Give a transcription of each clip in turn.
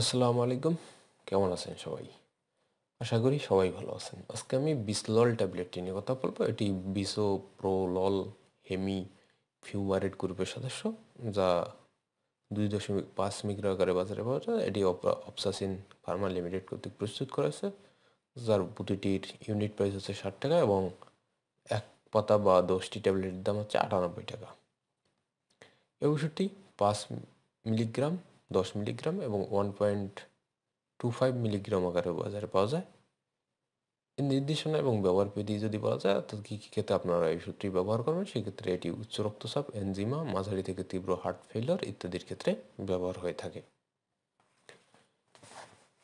আসসালামু আলাইকুম কেমন আছেন সবাই আশা করি সবাই ভালো আছেন আজকে আমি বিসলল ট্যাবলেটটি নিয়ে কথা বলবো এটি বিসো প্রোলল হেমি ফিউমারেট গ্রুপের সদস্য যা দুই দশমিক পাঁচ মিক্র আকারে বাজারে পাওয়া যায় এটি অপসাসিন ফার্মা লিমিটেড কর্তৃক প্রস্তুত করেছে যার প্রতিটির ইউনিট প্রাইস হচ্ছে ষাট টাকা এবং এক পাতা বা দশটি ট্যাবলেটের দাম হচ্ছে আটানব্বই টাকা এই ওষুধটি পাঁচ মিলিগ্রাম দশ মিলিগ্রাম এবং one point two five milligram আকারে বাজারে পাওয়া যায় এর নির্দেশনা এবং ব্যবহার বিধি যদি বলা যায় অর্থাৎ কী কী ক্ষেত্রে আপনারা এই সূত্রটি ব্যবহার করবেন সেক্ষেত্রে এটি উচ্চ রক্তচাপ এনজিমা মাঝারি থেকে তীব্র হার্ট ফেলিওর ইত্যাদির ক্ষেত্রে ব্যবহার হয়ে থাকে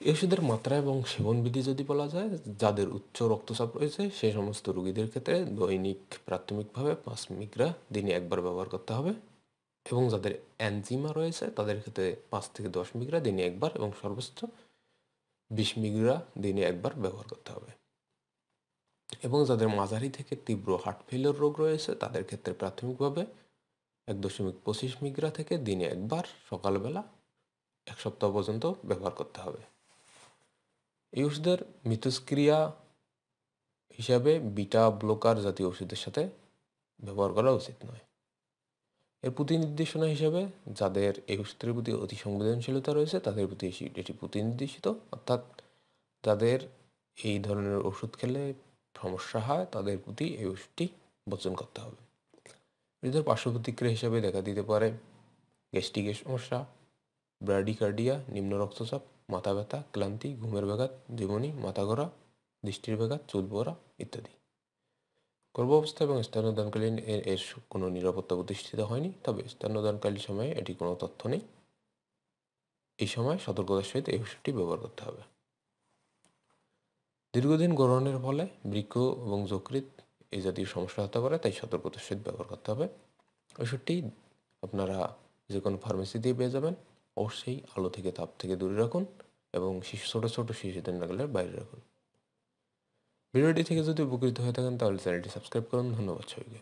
এই ওষুধের মাত্রা এবং সেবনবিধি যদি বলা যায় যাদের উচ্চ রক্তচাপ রয়েছে সে সমস্ত রুগীদের ক্ষেত্রে দৈনিক প্রাথমিকভাবে পাঁচ মিগ্রা দিনে একবার ব্যবহার করতে হবে এবং যাদের অ্যানজিমা রয়েছে তাদের ক্ষেত্রে পাঁচ থেকে দশ মিগ্রা দিনে একবার এবং সর্বোচ্চ বিশ মিগ্রা দিনে একবার ব্যবহার করতে হবে এবং যাদের মাঝারি থেকে তীব্র হার্ট ফেলিওর রোগ রয়েছে তাদের ক্ষেত্রে প্রাথমিকভাবে এক দশমিক পঁচিশ মিগ্রা থেকে দিনে একবার সকালবেলা এক সপ্তাহ পর্যন্ত ব্যবহার করতে হবে এই ওষুধের মিথস্ক্রিয়া হিসাবে বিটা ব্লকার জাতীয় ওষুধের সাথে ব্যবহার করা উচিত নয় এর প্রতিনির্দেশনা হিসাবে যাদের এই ওষুধের প্রতি অতি সংবেদনশীলতা রয়েছে তাদের প্রতি এটি প্রতিনির্দেশিত অর্থাৎ যাদের এই ধরনের ওষুধ খেলে সমস্যা হয় তাদের প্রতি এই ওষুধটি বচন করতে হবে এদের পার্শ্ব প্রতিক্রিয়া হিসাবে দেখা দিতে পারে গ্যাস্ট্রিকের সমস্যা কার্ডিয়া নিম্ন রক্তচাপ মাথা ব্যথা ক্লান্তি ঘুমের ব্যাঘাত জীবনী মাথা ঘোরা দৃষ্টির ব্যাঘাত চুল পড়া ইত্যাদি গর্ভাবস্থা এবং স্থানদানকালীন এর এর কোনো নিরাপত্তা প্রতিষ্ঠিত হয়নি তবে স্থানদানকালীন সময়ে এটি কোনো তথ্য নেই এই সময় সতর্কতার সহিত এই ওষুধটি ব্যবহার করতে হবে দীর্ঘদিন গ্রহণের ফলে বৃক্ষ এবং যকৃত এই জাতীয় সমস্যা হতে পারে তাই সতর্কতার সহিত ব্যবহার করতে হবে ওষুধটি আপনারা যে কোনো ফার্মেসি দিয়ে পেয়ে যাবেন অবশ্যই আলো থেকে তাপ থেকে দূরে রাখুন এবং শিশু ছোটো ছোটো শিশুদের নাগালের বাইরে রাখুন ভিডিওটি থেকে যদি উপকৃত হয়ে থাকেন তাহলে চ্যানেলটি সাবস্ক্রাইব করুন ধন্যবাদ সবাইকে